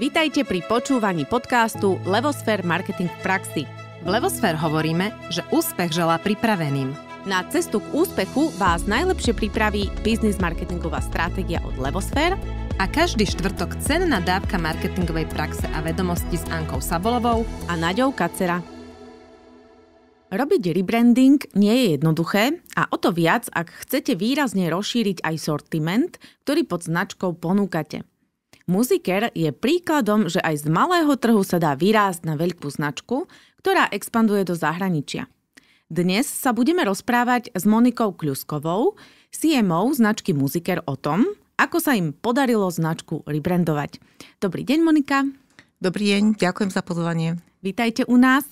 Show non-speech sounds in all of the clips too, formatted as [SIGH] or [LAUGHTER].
Vítajte pri počúvaní podcastu Levosfér Marketing v praxi. V Levosfér hovoríme, že úspech želá pripraveným. Na cestu k úspechu vás najlepšie pripraví biznis marketingová stratégia od Levosfér a každý štvrtok cenná dávka marketingovej praxe a vedomosti s Ankou Sabolovou a Naďou Kacera. Robiť rebranding nie je jednoduché a o to viac, ak chcete výrazne rozšíriť aj sortiment, ktorý pod značkou ponúkate. Muziker je príkladom, že aj z malého trhu sa dá vyrásť na veľkú značku, ktorá expanduje do zahraničia. Dnes sa budeme rozprávať s Monikou Kľuskovou, CMO značky Muziker o tom, ako sa im podarilo značku rebrandovať. Dobrý deň, Monika. Dobrý deň, ďakujem za pozvanie. Vítajte u nás.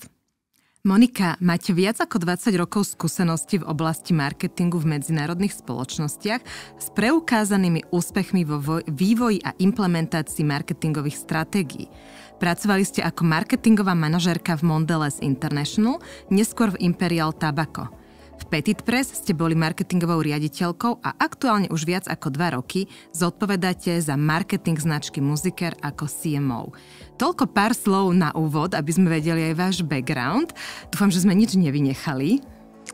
Monika, máte viac ako 20 rokov skúsenosti v oblasti marketingu v medzinárodných spoločnostiach s preukázanými úspechmi vo vývoji a implementácii marketingových stratégií. Pracovali ste ako marketingová manažérka v Mondelez International, neskôr v Imperial Tabako. V Petit Press ste boli marketingovou riaditeľkou a aktuálne už viac ako dva roky zodpovedáte za marketing značky Muziker ako CMO. Toľko pár slov na úvod, aby sme vedeli aj váš background. Dúfam, že sme nič nevynechali.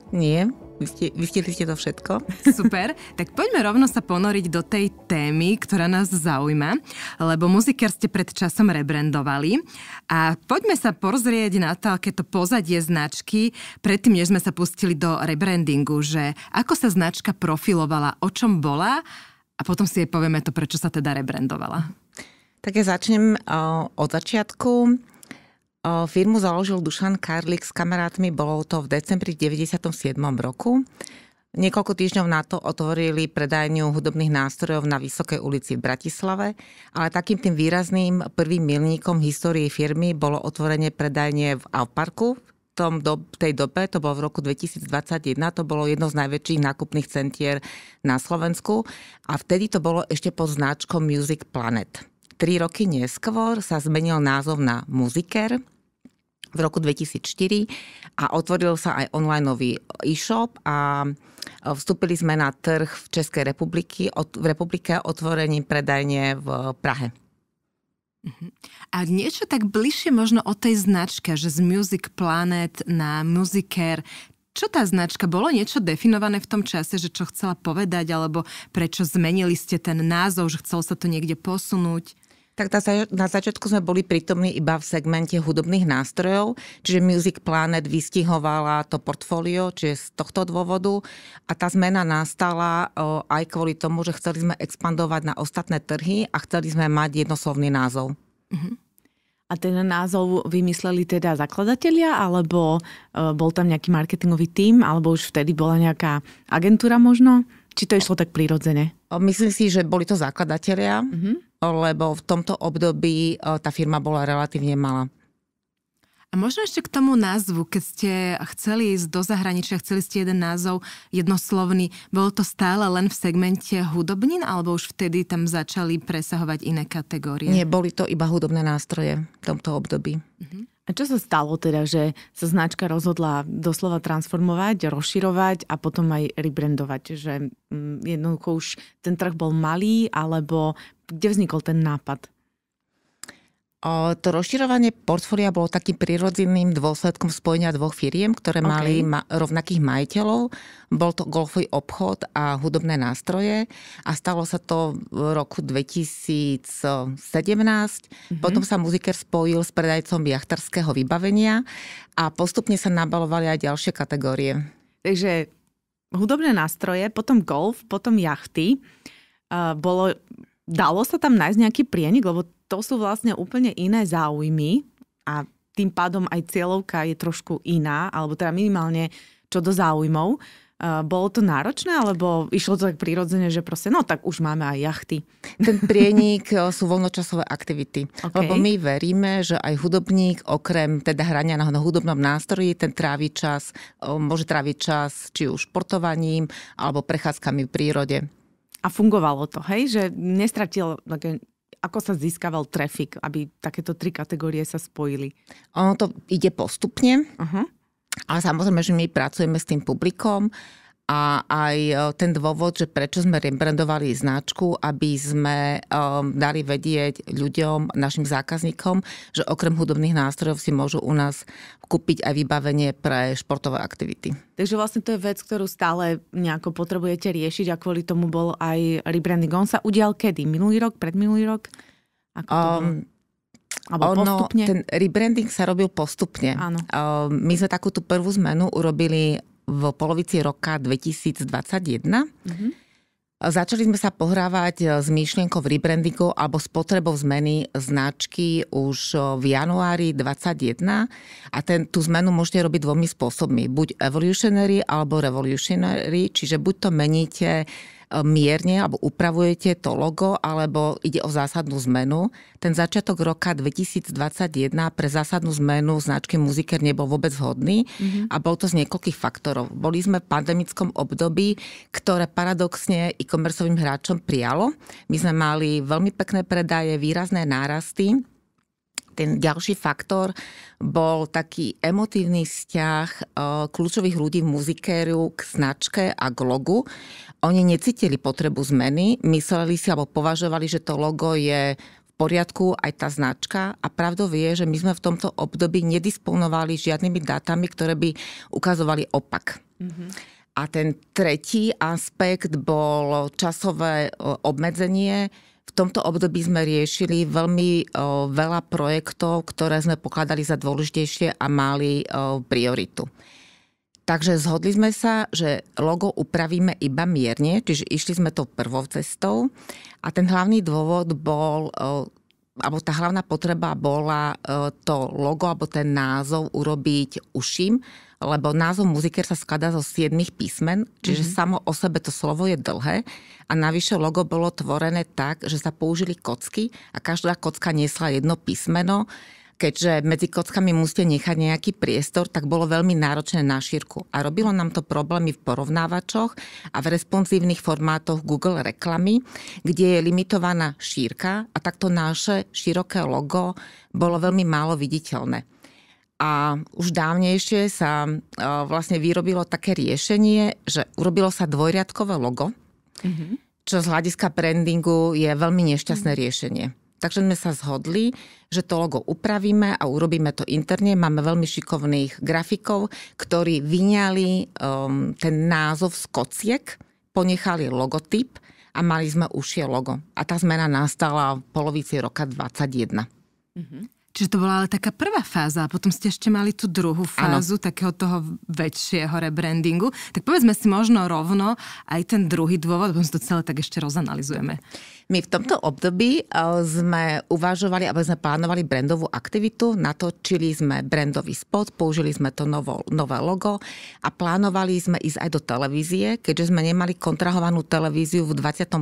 Nie, Vystihli ste to všetko. [LAUGHS] [LAUGHS] Super, tak poďme rovno sa ponoriť do tej témy, ktorá nás zaujíma, lebo muziker ste pred časom rebrandovali a poďme sa pozrieť na to, to pozadie značky, predtým, než sme sa pustili do rebrandingu, že ako sa značka profilovala, o čom bola a potom si jej povieme to, prečo sa teda rebrandovala. Tak ja začnem eh, od začiatku. Firmu založil Dušan Karlik s kamarátmi, bolo to v decembri 1997. roku. Niekoľko týždňov na to otvorili predajňu hudobných nástrojov na Vysokej ulici v Bratislave, ale takým tým výrazným prvým milníkom histórie firmy bolo otvorenie predajne v v tom do, tej dobe, to bolo v roku 2021, to bolo jedno z najväčších nákupných centier na Slovensku a vtedy to bolo ešte pod značkou Music Planet. Tri roky neskôr sa zmenil názov na Musiker v roku 2004 a otvoril sa aj onlineový e-shop a e, vstúpili sme na trh v Českej republiky, v republike otvorením predajne v Prahe. Mhm. A niečo tak bližšie možno o tej značke, že z Music Planet na Musicer, čo tá značka? Bolo niečo definované v tom čase, že čo chcela povedať, alebo prečo zmenili ste ten názov, že chcel sa to niekde posunúť? Tak na, zač- na začiatku sme boli prítomní iba v segmente hudobných nástrojov, čiže Music Planet vystihovala to portfólio, čiže z tohto dôvodu. A tá zmena nastala o, aj kvôli tomu, že chceli sme expandovať na ostatné trhy a chceli sme mať jednoslovný názov. Uh-huh. A ten názov vymysleli teda zakladatelia, alebo e, bol tam nejaký marketingový tím, alebo už vtedy bola nejaká agentúra možno? Či to išlo tak prirodzene? Myslím si, že boli to zakladatelia. Uh-huh lebo v tomto období e, tá firma bola relatívne malá. A možno ešte k tomu názvu, keď ste chceli ísť do zahraničia, chceli ste jeden názov jednoslovný, bolo to stále len v segmente hudobnín, alebo už vtedy tam začali presahovať iné kategórie? Nie, boli to iba hudobné nástroje v tomto období. Mm-hmm. A čo sa stalo teda, že sa značka rozhodla doslova transformovať, rozširovať a potom aj rebrandovať? Že mm, jednoducho už ten trh bol malý, alebo kde vznikol ten nápad? To rozširovanie portfólia bolo takým prirodzeným dôsledkom spojenia dvoch firiem, ktoré okay. mali ma- rovnakých majiteľov. Bol to golfový obchod a hudobné nástroje a stalo sa to v roku 2017. Mm-hmm. Potom sa muziker spojil s predajcom jachtarského vybavenia a postupne sa nabalovali aj ďalšie kategórie. Takže hudobné nástroje, potom golf, potom jachty. Bolo, dalo sa tam nájsť nejaký prienik, lebo to sú vlastne úplne iné záujmy a tým pádom aj cieľovka je trošku iná, alebo teda minimálne čo do záujmov. E, bolo to náročné, alebo išlo to tak prirodzene, že proste, no tak už máme aj jachty? Ten prienik e, sú voľnočasové aktivity. Okay. Lebo my veríme, že aj hudobník, okrem teda hrania na hudobnom nástroji, ten trávi čas, e, môže tráviť čas či už športovaním, alebo prechádzkami v prírode. A fungovalo to, hej? Že nestratil také ako sa získaval trafik, aby takéto tri kategórie sa spojili? Ono to ide postupne, uh-huh. ale samozrejme, že my pracujeme s tým publikom. Uh, a aj e, ten dôvod, že prečo sme rebrandovali značku, aby sme um, dali vedieť ľuďom, našim zákazníkom, že okrem hudobných nástrojov si môžu u nás kúpiť aj vybavenie pre športové aktivity. Takže vlastne to je vec, ktorú stále nejako potrebujete riešiť a kvôli tomu bol aj rebranding. On sa udial kedy? Minulý rok? Predminulý rok? Ako um, Alebo ono, postupne? Ten rebranding sa robil postupne. Áno. Ehm, my sme takú tú prvú zmenu urobili v polovici roka 2021. Mm-hmm. Začali sme sa pohrávať eh, s myšlienkou rebrandingu alebo s potrebou zmeny značky už eh, v januári 2021 a ten, tú zmenu môžete robiť dvomi spôsobmi. Buď evolutionary alebo revolutionary, čiže buď to meníte uh, E, mierne alebo upravujete to logo, alebo ide o zásadnú zmenu. Ten začiatok roka 2021 pre zásadnú zmenu značky Muziker nebol vôbec hodný mm-hmm. a bol to z niekoľkých faktorov. Boli sme v pandemickom období, ktoré paradoxne e-commerceovým hráčom prijalo. My sme mali veľmi pekné predaje, výrazné nárasty ten ďalší faktor bol taký emotívny vzťah e, kľúčových ľudí v muzikériu k značke a k logu. Oni necítili potrebu zmeny, mysleli si alebo považovali, že to logo je v poriadku aj tá značka a pravdou je, že my sme v tomto období nedisponovali žiadnymi dátami, ktoré by ukazovali opak. Mm-hmm. A ten tretí aspekt bol časové e, obmedzenie, v tomto období sme riešili veľmi veľa projektov, ktoré sme pokladali za dôležitejšie a mali prioritu. Takže zhodli sme sa, že logo upravíme iba mierne, čiže išli sme tou prvou cestou a ten hlavný dôvod bol, alebo tá hlavná potreba bola to logo alebo ten názov urobiť uším, lebo názov muziker sa skladá zo siedmých písmen, čiže mm-hmm. samo o sebe to slovo je dlhé a navyše logo bolo tvorené tak, že sa použili kocky a každá kocka niesla jedno písmeno keďže medzi kockami musíte nechať nejaký priestor, tak bolo veľmi náročné na šírku. A robilo nám to problémy v porovnávačoch a v responsívnych formátoch Google reklamy, kde je limitovaná šírka a takto naše široké logo bolo veľmi málo viditeľné. A už dávnejšie sa e, vlastne vyrobilo také riešenie, že urobilo sa dvojriadkové logo, mhm. čo z hľadiska brandingu je veľmi nešťastné mhm. riešenie. Takže sme sa zhodli, že to logo upravíme a urobíme to interne. Máme veľmi šikovných grafikov, ktorí vyňali um, ten názov z kociek, ponechali logotyp a mali sme užšie logo. A tá zmena nastala v polovici roka 2021. Mm-hmm. Čiže to bola ale taká prvá fáza a potom ste ešte mali tú druhú fázu ano. takého toho väčšieho rebrandingu. Tak povedzme si možno rovno aj ten druhý dôvod, potom si to celé tak ešte rozanalizujeme. My v tomto období eh, sme uvažovali, aby sme plánovali brandovú aktivitu, natočili sme brandový spot, použili sme to novo, nové logo a plánovali sme ísť aj do televízie, keďže sme nemali kontrahovanú televíziu v 21.,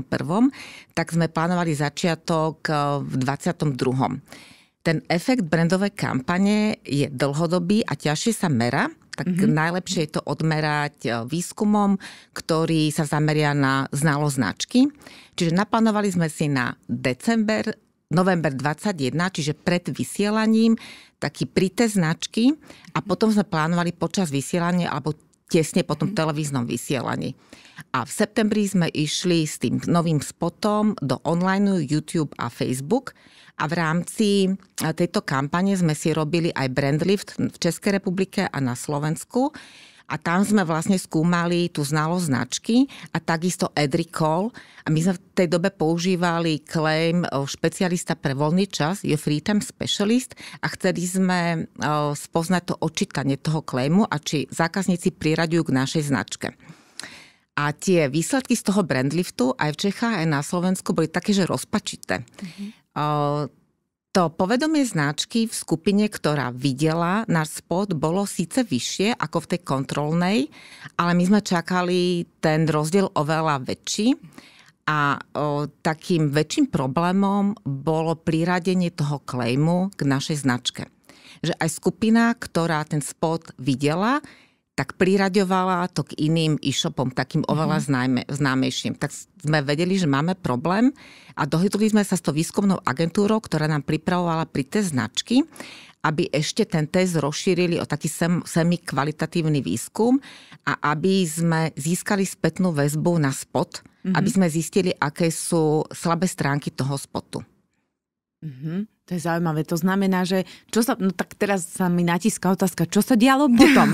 tak sme plánovali začiatok eh, v 22. Ten efekt brandovej kampane je dlhodobý a ťažšie sa mera, tak mm-hmm. najlepšie je to odmerať e, výskumom, ktorý sa zameria na znalo značky. Čiže naplánovali sme si na december, november 21, čiže pred vysielaním, taký prite značky a mhm. potom sme plánovali počas vysielania alebo tesne po tom mhm. televíznom vysielaní. A v septembri sme išli s tým novým spotom do online, YouTube a Facebook. A v rámci tejto kampane sme si robili aj brandlift v Českej republike a na Slovensku a tam sme vlastne skúmali tú znalosť značky a takisto Edricol. A my sme v tej dobe používali claim špecialista pre voľný čas, je free time specialist a chceli sme spoznať to očítanie toho claimu a či zákazníci priraďujú k našej značke. A tie výsledky z toho brandliftu aj v Čechách, aj na Slovensku boli také, že rozpačité. Mm-hmm. To povedomie značky v skupine, ktorá videla náš spot, bolo síce vyššie ako v tej kontrolnej, ale my sme čakali ten rozdiel oveľa väčší. A o, takým väčším problémom bolo priradenie toho klejmu k našej značke. Že aj skupina, ktorá ten spot videla, tak priraďovala to k iným e-shopom, takým oveľa mm-hmm. známejším. Tak sme vedeli, že máme problém a dohodli sme sa s tou výskumnou agentúrou, ktorá nám pripravovala pri té značky, aby ešte ten test rozšírili o taký sem, semi-kvalitatívny výskum a aby sme získali spätnú väzbu na spot, mm-hmm. aby mhm. sme zistili, aké sú slabé stránky toho spotu. Mm-hmm. To je zaujímavé. To znamená, že čo sa, no tak teraz sa mi natíska otázka, čo sa dialo potom?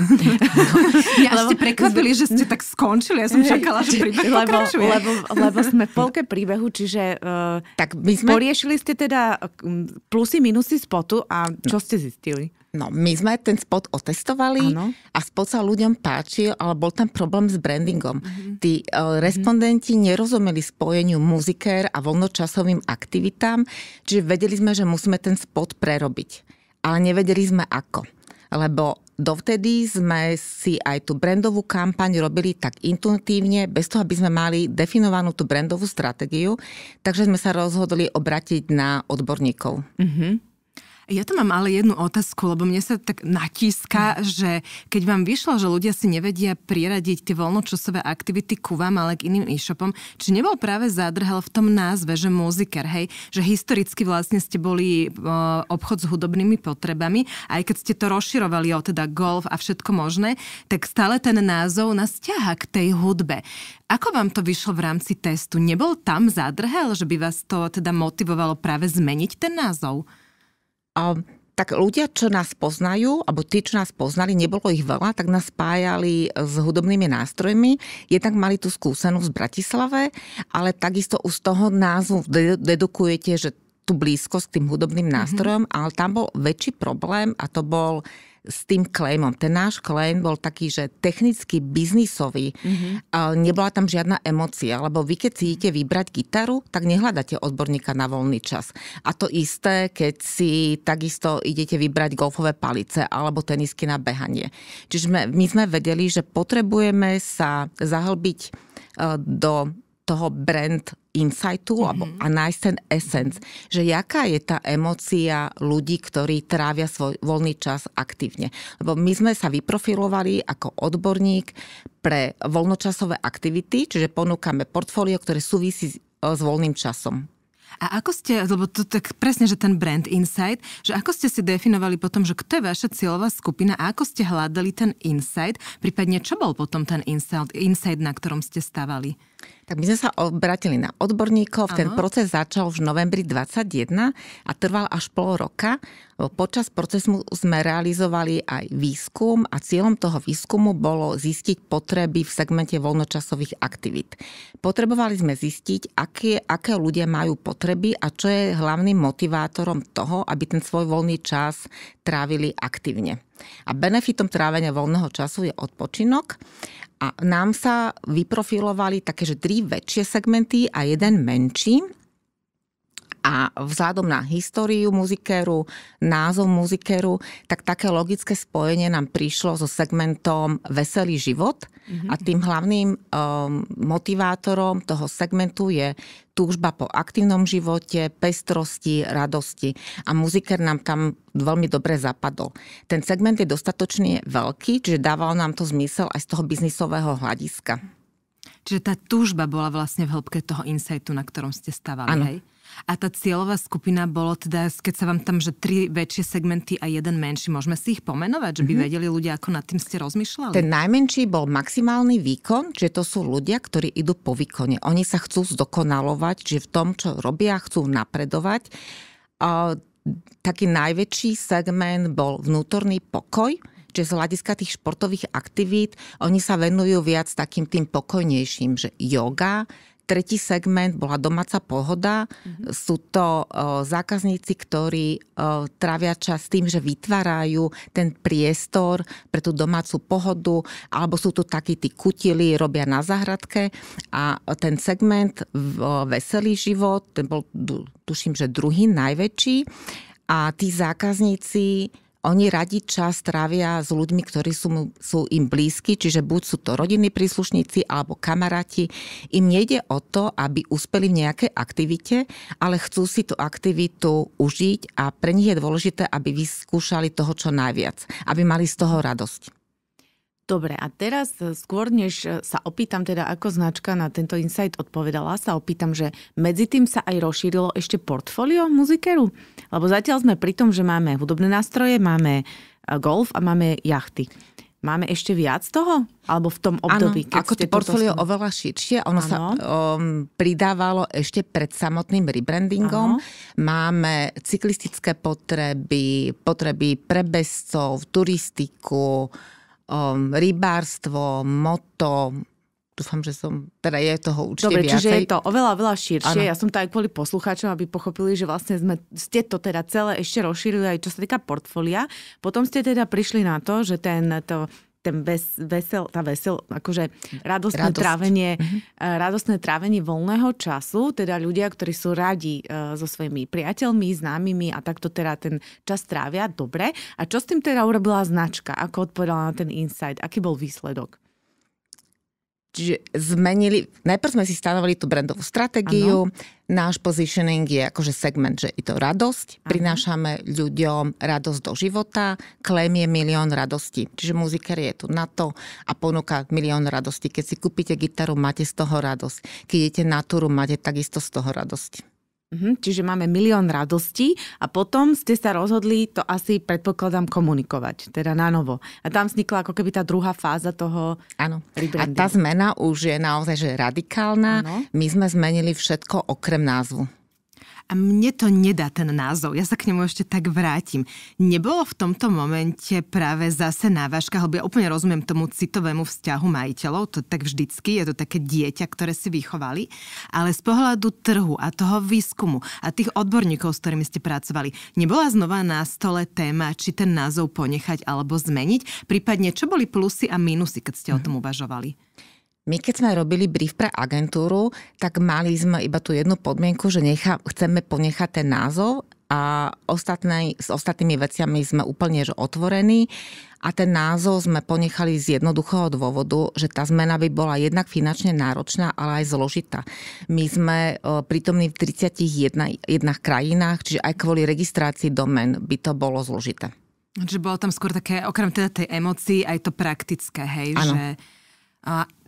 [LAUGHS] ja lebo, ste prekvapili, že ste tak skončili. Ja som čakala, že príbeh lebo, Lebo, lebo sme v polke príbehu, čiže uh, tak my sme... poriešili ste teda e, plusy, minusy spotu a čo ste zistili? No, my sme ten spot otestovali ano. a spot sa ľuďom páčil, ale bol tam problém s brandingom. Mm-hmm. Tí uh, respondenti mm-hmm. nerozumeli spojeniu muzikér a voľnočasovým aktivitám, čiže vedeli sme, že musíme ten spot prerobiť. Ale nevedeli sme ako. Lebo dovtedy sme si aj tú brandovú kampaň robili tak intuitívne, bez toho, aby sme mali definovanú tú brandovú stratégiu, takže sme sa rozhodli obratiť na odborníkov. Mm-hmm. Ja tam mám ale jednu otázku, lebo mne sa tak natíska, mm. že keď vám vyšlo, že ľudia si nevedia priradiť tie voľnočasové aktivity ku vám, ale k iným e-shopom, či nebol práve zádrhel v tom názve, že muziker, hej, že historicky vlastne ste boli o, e, obchod s hudobnými potrebami, aj keď ste to rozširovali o teda golf a všetko možné, tak stále ten názov nás ťaha k tej hudbe. Ako vám to vyšlo v rámci testu? Nebol tam zádrhel, že by vás to teda motivovalo práve zmeniť ten názov? tak ľudia, čo nás poznajú, alebo tí, čo nás poznali, nebolo ich veľa, tak nás spájali s hudobnými nástrojmi. Jednak mali tú skúsenosť v Bratislave, ale takisto už z toho názvu dedukujete, že tú blízkosť k tým hudobným mhm. nástrojom, mm-hmm. ale tam bol väčší problém a to bol uh, s tým klejmom. Ten náš klejm bol taký, že technicky biznisový. Mm-hmm. A nebola tam žiadna emocia, lebo vy keď si idete vybrať gitaru, tak nehľadáte odborníka na voľný čas. A to isté, keď si takisto idete vybrať golfové palice alebo tenisky na behanie. Čiže my sme vedeli, že potrebujeme sa zahlbiť e, do toho brand insightu mm-hmm. alebo, a nájsť ten essence, mm-hmm. že jaká je tá emócia ľudí, ktorí trávia svoj voľný čas aktívne. Lebo my sme sa vyprofilovali ako odborník pre voľnočasové aktivity, čiže ponúkame portfólio, ktoré súvisí s, s voľným časom. A ako ste, lebo to tak presne, že ten brand insight, že ako ste si definovali potom, že kto je vaša cieľová skupina a ako ste hľadali ten insight, prípadne čo bol potom ten insight, insight na ktorom ste stavali? Tak my sme sa obratili na odborníkov, ano. ten proces začal už v novembri 21 a trval až pol roka Počas procesu sme realizovali aj výskum a cieľom toho výskumu bolo zistiť potreby v segmente voľnočasových aktivít. Potrebovali sme zistiť, aké, aké ľudia majú potreby a čo je hlavným motivátorom toho, aby ten svoj voľný čas trávili aktívne. A benefitom trávenia voľného času je odpočinok a nám sa vyprofilovali také, že tri väčšie segmenty a jeden menší a vzhľadom na históriu muzikéru, názov muzikéru, tak také logické spojenie nám prišlo so segmentom Veselý život mm-hmm. a mhm. tým hlavným um, motivátorom toho segmentu je túžba po aktívnom živote, pestrosti, radosti. A muziker nám tam veľmi dobre zapadol. Ten segment je dostatočne veľký, čiže dával nám to zmysel aj z toho biznisového hľadiska. Čiže tá túžba bola vlastne v hĺbke toho insightu, na ktorom ste stávali, ano. hej? A tá cieľová skupina bolo teda, keď sa vám tam, že tri väčšie segmenty a jeden menší, môžeme si ich pomenovať, že by mm-hmm. vedeli ľudia, ako nad tým ste rozmýšľali? Ten najmenší bol maximálny výkon, že to sú ľudia, ktorí idú po výkone. Oni sa chcú zdokonalovať, že v tom, čo robia, chcú napredovať. A taký najväčší segment bol vnútorný pokoj, že z hľadiska tých športových aktivít oni sa venujú viac takým tým pokojnejším, že yoga, Tretí segment bola domáca pohoda. Uh-huh. Sú to uh, zákazníci, ktorí uh, trávia čas tým, že vytvárajú ten priestor pre tú domácu pohodu, alebo sú tu takí tí kutili, robia na zahradke. A ten segment uh, Veselý život, ten bol, tuším, že druhý najväčší. A tí zákazníci oni radi čas trávia s ľuďmi, ktorí sú, sú im blízki, čiže buď sú to rodinní príslušníci alebo kamaráti. Im nejde o to, aby uspeli v nejakej aktivite, ale chcú si tú aktivitu užiť a pre nich je dôležité, aby vyskúšali toho čo najviac, aby mali z toho radosť. Dobre, a teraz eh, skôr, než eh, sa opýtam teda, ako značka na tento insight odpovedala, sa opýtam, že medzi tým sa aj rozšírilo ešte portfólio muzikeru? Lebo zatiaľ sme pri tom, že máme hudobné nástroje, máme eh, golf a máme jachty. Máme ešte viac toho? Alebo v tom období, Áno, ako to portfólio toto... oveľa širšie, ono ano. sa um, pridávalo ešte pred samotným rebrandingom. Ano. Máme cyklistické potreby, potreby pre bezcov, turistiku, um, rybárstvo, moto, dúfam, že som, teda je toho určite Dobre, viacej. čiže je to oveľa, oveľa širšie. Ano. Ja som to aj kvôli poslucháčom, aby pochopili, že vlastne sme, ste to teda celé ešte rozšírili aj čo sa týka portfólia. Potom ste teda prišli na to, že ten, to, ten ves, vesel, tá vesel, akože radostné Radosť. trávenie, mm-hmm. radostné trávenie voľného času, teda ľudia, ktorí sú radi eh, so svojimi priateľmi, známymi a takto teda ten čas trávia, dobre. A čo s tým teda urobila značka? Ako odpovedala na ten insight? Aký bol výsledok? Čiže zmenili, najprv sme si stanovili tú brandovú stratégiu, ano. náš positioning je akože segment, že je to radosť, ano. prinášame ľuďom radosť do života, klém je milión radosti. Čiže muziker je tu na to a ponúka milión radosti. Keď si kúpite gitaru, máte z toho radosť. Keď idete na túru, máte takisto z toho radosť. Mhm, čiže máme milión radostí a potom ste sa rozhodli to asi, predpokladám, komunikovať, teda na novo. A tam vznikla ako keby tá druhá fáza toho Áno. A tá zmena už je naozaj že radikálna. Ano. My sme zmenili všetko okrem názvu a mne to nedá ten názov. Ja sa k nemu ešte tak vrátim. Nebolo v tomto momente práve zase návažka, lebo ja úplne rozumiem tomu citovému vzťahu majiteľov, to tak vždycky, je to také dieťa, ktoré si vychovali, ale z pohľadu trhu a toho výskumu a tých odborníkov, s ktorými ste pracovali, nebola znova na stole téma, či ten názov ponechať alebo zmeniť, prípadne čo boli plusy a minusy, keď ste o mhm. tom uvažovali? My keď sme robili brief pre agentúru, tak mali sme iba tú jednu podmienku, že nechá, chceme ponechať ten názov a ostatné, s ostatnými veciami sme úplne že otvorení a ten názov sme ponechali z jednoduchého dôvodu, že tá zmena by bola jednak finančne náročná, ale aj zložitá. My sme e, prítomní v 31 krajinách, čiže aj kvôli registrácii domen by to bolo zložité. Čiže bolo tam skôr také, okrem teda tej emocii, aj to praktické, hej, ano. že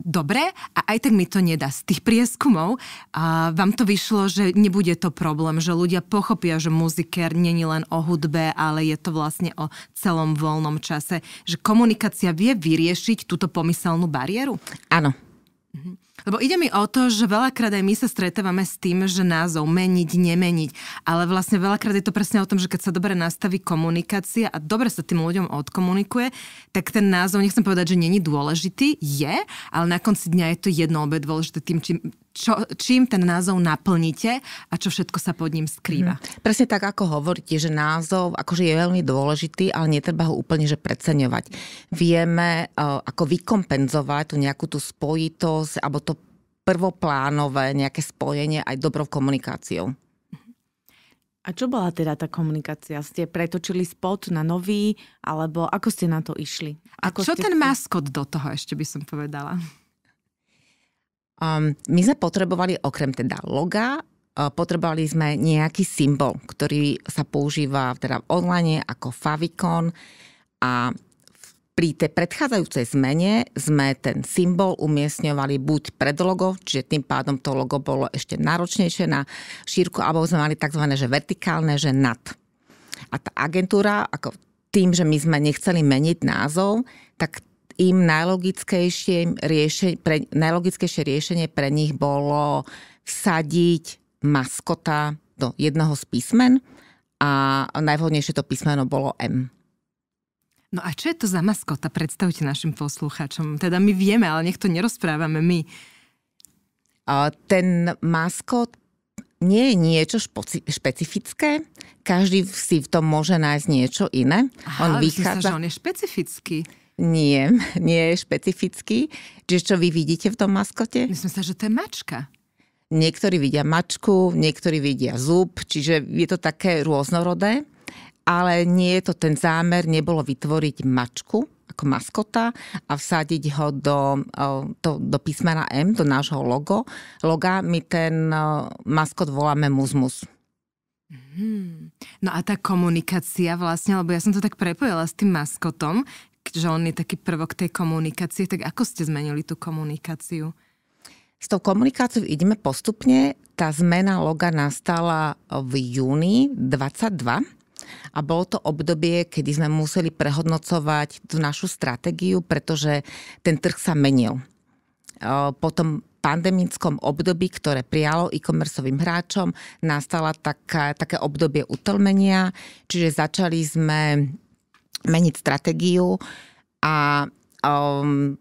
dobre a aj tak mi to nedá. Z tých prieskumov a vám to vyšlo, že nebude to problém, že ľudia pochopia, že muzikér není len o hudbe, ale je to vlastne o celom voľnom čase. Že komunikácia vie vyriešiť túto pomyselnú bariéru? Áno. Mhm. Lebo ide mi o to, že veľakrát aj my sa stretávame s tým, že názov meniť, nemeniť. Ale vlastne veľakrát je to presne o tom, že keď sa dobre nastaví komunikácia a dobre sa tým ľuďom odkomunikuje, tak ten názov, nechcem povedať, že není dôležitý, je, ale na konci dňa je to jedno obe dôležité tým, či, čo, čím ten názov naplníte a čo všetko sa pod ním skrýva. Hmm. Presne tak, ako hovoríte, že názov akože je veľmi dôležitý, ale netreba ho úplne že preceňovať. Vieme uh, ako vykompenzovať tú nejakú tú spojitosť alebo to prvoplánové nejaké spojenie aj dobrou komunikáciou. A čo bola teda tá komunikácia? Ste pretočili spot na nový, alebo ako ste na to išli? Ako a čo ste... ten maskot do toho ešte by som povedala? Um, my sme potrebovali okrem teda loga eh, potrebovali sme nejaký symbol, ktorý sa používa teda v online ako favicon a pri tej predchádzajúcej zmene sme ten symbol umiestňovali buď pred logo, čiže tým pádom to logo bolo ešte náročnejšie na šírku, alebo sme mali tzv. Že vertikálne, že nad. A tá agentúra, ako tým, že my sme nechceli meniť názov, tak im najlogickejšie, riešenie, pre, najlogickejšie riešenie pre nich bolo vsadiť maskota do jednoho z písmen a najvhodnejšie to písmeno bolo M. No a čo je to za maskota? Predstavte našim poslucháčom. Teda my vieme, ale nech to nerozprávame my. Ten maskot nie je niečo špoci- špecifické. Každý si v tom môže nájsť niečo iné. Aha, on vychádza... Sa, že on je špecifický. Nie, [LAUGHS] nie je špecifický. Čiže čo vy vidíte v tom maskote? Myslím sa, že to je mačka. Niektorí vidia mačku, niektorí vidia zub, čiže je to také rôznorodé, ale nie je to ten zámer, nebolo vytvoriť mačku ako maskota a vsadiť ho do, do, do písmena M, do nášho logo. Loga, my ten maskot voláme muzmus. Hmm. No a tá komunikácia vlastne, lebo ja som to tak prepojila s tým maskotom, že on je taký prvok tej komunikácie, tak ako ste zmenili tú komunikáciu? S tou komunikáciou ideme postupne. Tá zmena loga nastala v júni 22 a bolo to obdobie, kedy sme museli prehodnocovať tú našu stratégiu, pretože ten trh sa menil. Po tom pandemickom období, ktoré prijalo e-commerceovým hráčom, nastala taká, také obdobie utlmenia, čiže začali sme meniť stratégiu a um,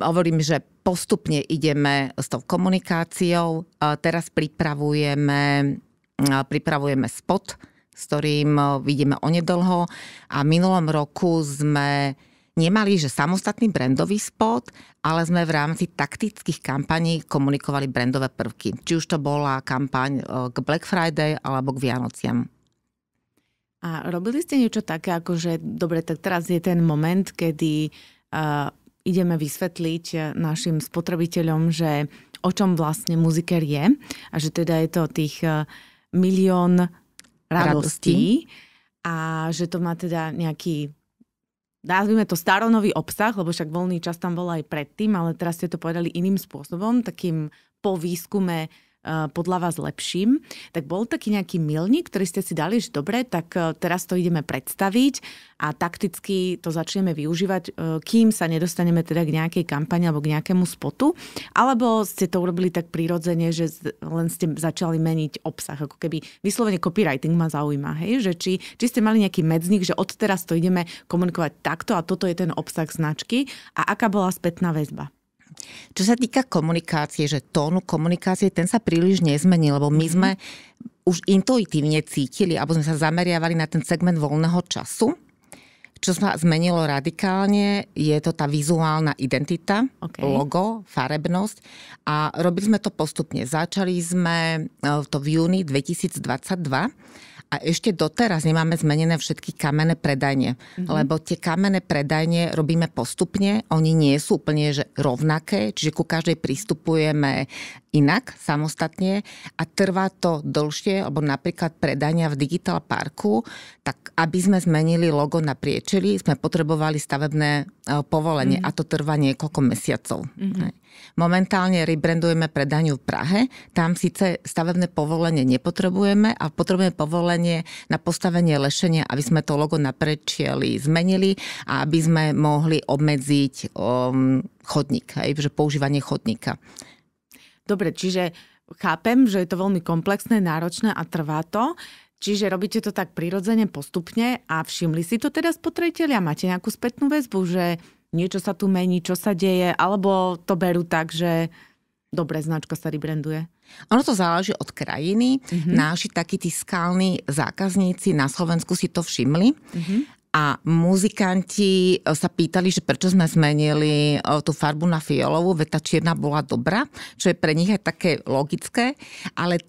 hovorím, že postupne ideme s tou komunikáciou. Teraz pripravujeme, pripravujeme spot, s ktorým e, vidíme onedlho a v minulom roku sme nemali, že samostatný brandový spot, ale sme v rámci taktických kampaní komunikovali brandové prvky. Či už to bola kampaň e, k Black Friday alebo k Vianociam. A robili ste niečo také, ako že dobre, tak teraz je ten moment, kedy uh, ideme vysvetliť našim spotrebiteľom, že o čom vlastne muziker je a že teda je to tých uh, milión radostí, a že to má teda nejaký nazvime to staronový obsah, lebo však voľný čas tam bol aj predtým, ale teraz ste to povedali iným spôsobom, takým po výskume Eh, podľa vás lepším, tak bol taký nejaký milník, ktorý ste si dali, že dobre, tak eh, teraz to ideme predstaviť a takticky to začneme využívať, eh, kým sa nedostaneme teda k nejakej kampani alebo k nejakému spotu, alebo ste to urobili tak prirodzene, že len ste začali meniť obsah, ako keby vyslovene copywriting ma zaujíma, hej, že či, či ste mali nejaký medzník, že odteraz to ideme komunikovať takto a toto je ten obsah značky a aká bola spätná väzba? Čo sa týka komunikácie, že tónu komunikácie, ten sa príliš nezmenil, lebo my mhm. sme mm-hmm. už intuitívne cítili, alebo sme sa zameriavali na ten segment voľného času. Čo sa zmenilo radikálne, je to tá vizuálna identita, okay. logo, farebnosť. A robili sme to postupne. Začali sme e, to v júni 2022 a ešte doteraz nemáme zmenené všetky kamenné predajne, mm-hmm. lebo tie kamenné predajne robíme postupne, oni nie sú úplne že rovnaké, čiže ku každej pristupujeme inak, samostatne a trvá to dlhšie, alebo napríklad predania v Digital Parku, tak aby sme zmenili logo na priečeli, sme potrebovali stavebné e, povolenie mm-hmm. a to trvá niekoľko mesiacov. Mm-hmm. Momentálne rebrandujeme predaniu v Prahe, tam síce stavebné povolenie nepotrebujeme a potrebujeme povolenie na postavenie lešenia, aby sme to logo na priečeli zmenili a aby sme mohli obmedziť um, chodník, aj, že používanie chodníka. Dobre, čiže chápem, že je to veľmi komplexné, náročné a trvá to. Čiže robíte to tak prirodzene, postupne a všimli si to teda spotrebitelia? Máte nejakú spätnú väzbu, že niečo sa tu mení, čo sa deje, alebo to berú tak, že dobre, značka sa rebranduje? Ono to záleží od krajiny. Mm-hmm. Náši takí tí skalní zákazníci na Slovensku si to všimli. Mm-hmm a muzikanti e, sa pýtali, že prečo sme zmenili e, tú farbu na fiolovú, veď tá čierna bola dobrá, čo je pre nich aj také logické, ale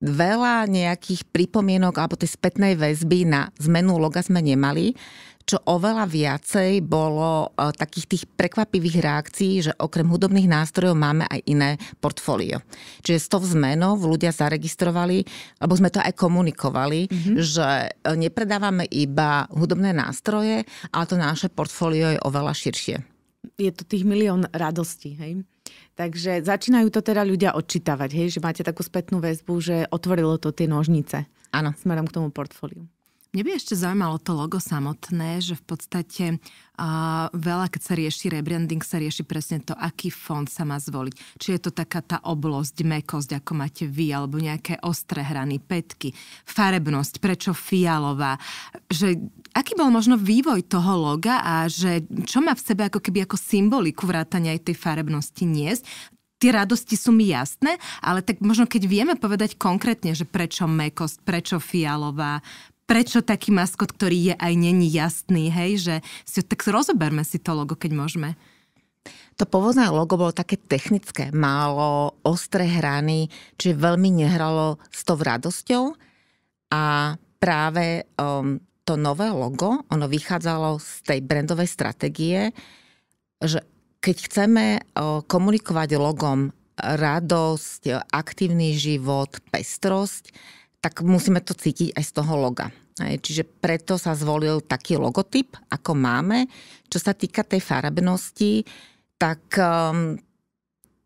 veľa nejakých pripomienok alebo tej spätnej väzby na zmenu loga sme nemali čo oveľa viacej bolo e, takých tých prekvapivých reakcií, že okrem hudobných nástrojov máme aj iné portfólio. Čiže s tou zmenou ľudia zaregistrovali, alebo sme to aj komunikovali, mm-hmm. že e, nepredávame iba hudobné nástroje, ale to naše portfólio je oveľa širšie. Je to tých milión radostí, hej? Takže začínajú to teda ľudia odčítavať, hej? že máte takú spätnú väzbu, že otvorilo to tie nožnice Áno. smerom k tomu portfóliu. Mne by ešte zaujímalo to logo samotné, že v podstate uh, veľa, keď sa rieši rebranding, sa rieši presne to, aký fond sa má zvoliť. Či je to taká tá oblosť, mekosť, ako máte vy, alebo nejaké ostré hrany, petky, farebnosť, prečo fialová. Že, aký bol možno vývoj toho loga a že čo má v sebe ako keby ako symboliku vrátania aj tej farebnosti niesť, tie radosti sú mi jasné, ale tak možno keď vieme povedať konkrétne, že prečo mekosť, prečo fialová, prečo taký maskot, ktorý je aj není jasný, hej, že si, tak rozoberme si to logo, keď môžeme. To pôvodné logo bolo také technické, málo ostré hrany, čiže veľmi nehralo s tou radosťou a práve um, to nové logo, ono vychádzalo z tej brandovej stratégie, že keď chceme uh, komunikovať logom radosť, aktívny život, pestrosť, tak musíme to cítiť aj z toho loga. Čiže preto sa zvolil taký logotyp, ako máme. Čo sa týka tej farabnosti, tak um,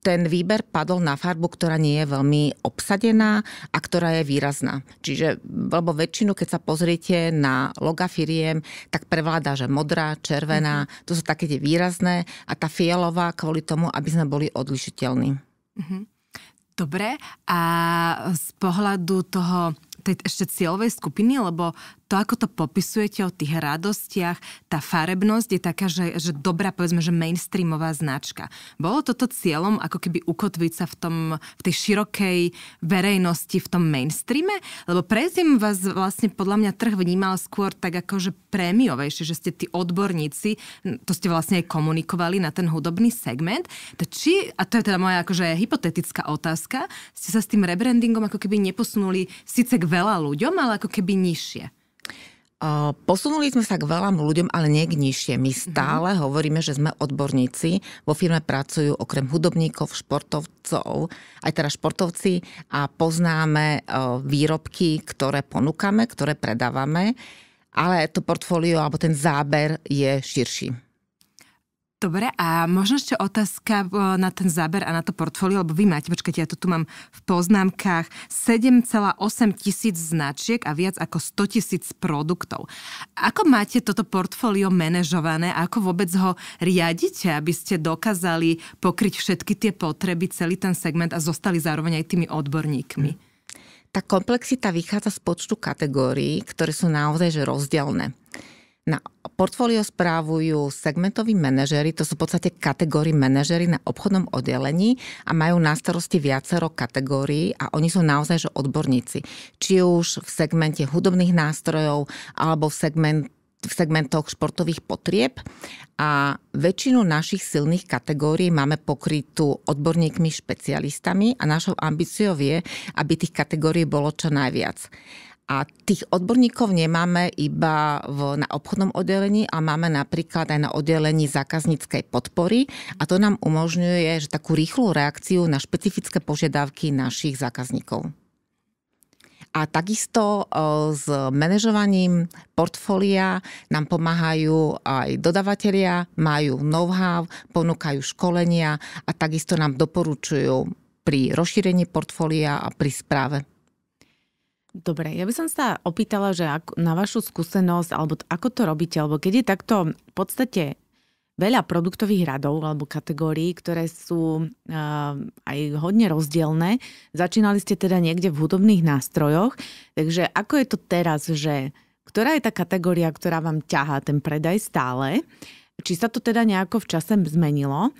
ten výber padol na farbu, ktorá nie je veľmi obsadená a ktorá je výrazná. Čiže, lebo väčšinu, keď sa pozriete na loga firiem, tak prevláda, že modrá, červená, mm-hmm. to sú také tie výrazné a tá fialová kvôli tomu, aby sme boli odlišiteľní. Mm-hmm. Dobre, a z pohľadu toho tej ešte cieľovej skupiny, lebo to, ako to popisujete o tých radostiach, tá farebnosť je taká, že, že dobrá, povedzme, že mainstreamová značka. Bolo toto cieľom ako keby ukotviť sa v, tom, v tej širokej verejnosti, v tom mainstreame? Lebo prezim vás vlastne podľa mňa trh vnímal skôr tak ako, že prémiovejšie, že ste tí odborníci, to ste vlastne aj komunikovali na ten hudobný segment. To či, a to je teda moja akože hypotetická otázka, ste sa s tým rebrandingom ako keby neposunuli síce k veľa ľuďom, ale ako keby nižšie. Posunuli sme sa k veľa ľuďom, ale nie k nižšie. My mhm. stále mm-hmm. hovoríme, že sme odborníci. Vo firme pracujú okrem hudobníkov, športovcov, aj teda športovci a poznáme výrobky, ktoré ponúkame, ktoré predávame, ale to portfólio alebo ten záber je širší. Dobre, a možno ešte otázka e, na ten záber a na to portfólio, lebo vy máte, počkajte, ja to tu mám v poznámkach, 7,8 tisíc značiek a viac ako 100 tisíc produktov. Ako máte toto portfólio manažované a ako vôbec ho riadite, aby ste dokázali pokryť všetky tie potreby, celý ten segment a zostali zároveň aj tými odborníkmi? Tá komplexita vychádza z počtu kategórií, ktoré sú naozaj že rozdielne. Na portfólio správujú segmentoví manažery, to sú v podstate kategórii manažery na obchodnom oddelení a majú na starosti viacero kategórií a oni sú naozaj že odborníci. Či už v segmente hudobných nástrojov alebo v segment, v segmentoch športových potrieb a väčšinu našich silných kategórií máme pokrytú odborníkmi, špecialistami a našou ambíciou je, aby tých kategórií bolo čo najviac. A tých odborníkov nemáme iba v, na obchodnom oddelení, a máme napríklad aj na oddelení zákazníckej podpory. A to nám umožňuje že takú rýchlu reakciu na špecifické požiadavky našich zákazníkov. A takisto e, s manažovaním portfólia nám pomáhajú aj dodavatelia, majú know-how, ponúkajú školenia a takisto nám doporučujú pri rozšírení portfólia a pri správe Dobre, ja by som sa opýtala, že ak, na vašu skúsenosť, alebo ako to robíte, alebo keď je takto v podstate veľa produktových radov alebo kategórií, ktoré sú uh, aj hodne rozdielne. Začínali ste teda niekde v hudobných nástrojoch, takže ako je to teraz, že ktorá je tá kategória, ktorá vám ťahá ten predaj stále? Či sa to teda nejako v čase zmenilo?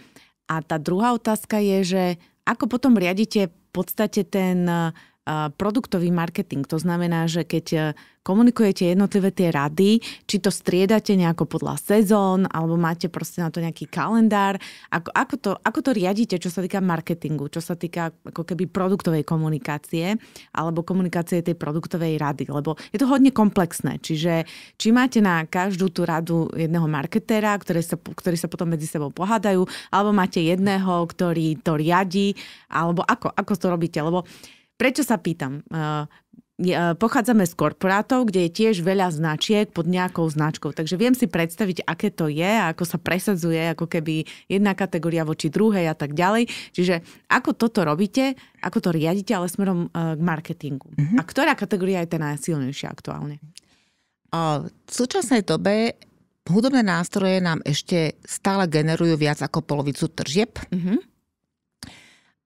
A tá druhá otázka je, že ako potom riadite v podstate ten uh, produktový marketing. To znamená, že keď e, komunikujete jednotlivé tie rady, či to striedate nejako podľa sezón, alebo máte proste na to nejaký kalendár, ako, ako, to, ako to riadite, čo sa týka marketingu, čo sa týka ako keby produktovej komunikácie, alebo komunikácie tej produktovej rady, lebo je to hodne komplexné. Čiže či máte na každú tú radu jedného marketéra, ktoré sa, ktorí sa potom medzi sebou pohádajú, alebo máte jedného, ktorý to riadi, alebo ako, ako to robíte, lebo Prečo sa pýtam? Eh, eh, pochádzame z korporátov, kde je tiež veľa značiek pod nejakou značkou. Takže viem si predstaviť, aké to je a ako sa presadzuje, ako keby jedna kategória voči druhej a tak ďalej. Čiže ako toto robíte, ako to riadite, ale smerom eh, k marketingu. Mm-hmm. A ktorá kategória je tá najsilnejšia aktuálne? O, v súčasnej dobe hudobné nástroje nám ešte stále generujú viac ako polovicu tržieb. Mm-hmm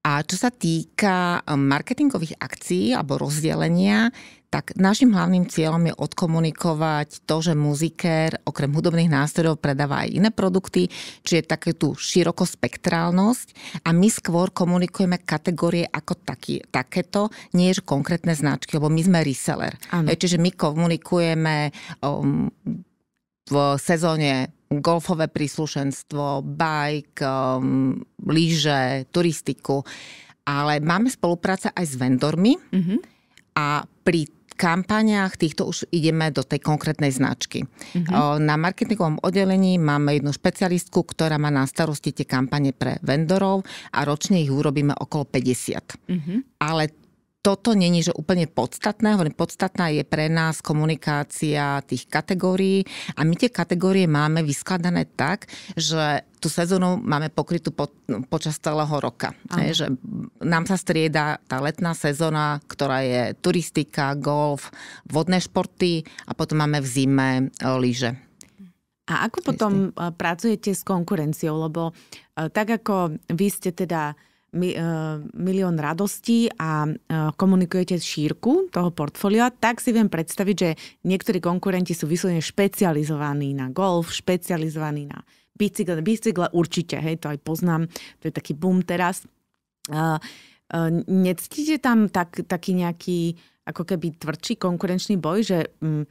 a čo sa týka um, marketingových akcií alebo rozdelenia, tak našim hlavným cieľom je odkomunikovať to, že muzikér okrem hudobných nástrojov predáva aj iné produkty, čiže také tú širokospektrálnosť a my skôr komunikujeme kategórie ako taký, takéto, nie že konkrétne značky, lebo my sme reseller. Ano. Čiže my komunikujeme um, v sezóne golfové príslušenstvo, bike, um, lyže, turistiku. Ale máme spolupráca aj s vendormi mm-hmm. a pri kampaniách týchto už ideme do tej konkrétnej značky. Mm-hmm. Na marketingovom oddelení máme jednu špecialistku, ktorá má na starosti tie kampane pre vendorov a ročne ich urobíme okolo 50. Mm-hmm. Ale toto není, že úplne podstatné. Hovorím, podstatná je pre nás komunikácia tých kategórií a my tie kategórie máme vyskladané tak, že tú sezónu máme pokrytú po, počas celého roka. Je, že nám sa strieda tá letná sezóna, ktorá je turistika, golf, vodné športy a potom máme v zime e, lyže. A ako potom Istý. E, pracujete s konkurenciou? Lebo e, tak ako vy ste teda E, milión radostí a e, komunikujete šírku toho portfólia, tak si viem predstaviť, že niektorí konkurenti sú vyslovene špecializovaní na golf, špecializovaní na bicykle. Bicykle určite, hej, to aj poznám, to je taký boom teraz. E, necítite tam tak, taký nejaký ako keby tvrdší konkurenčný boj, že, mm,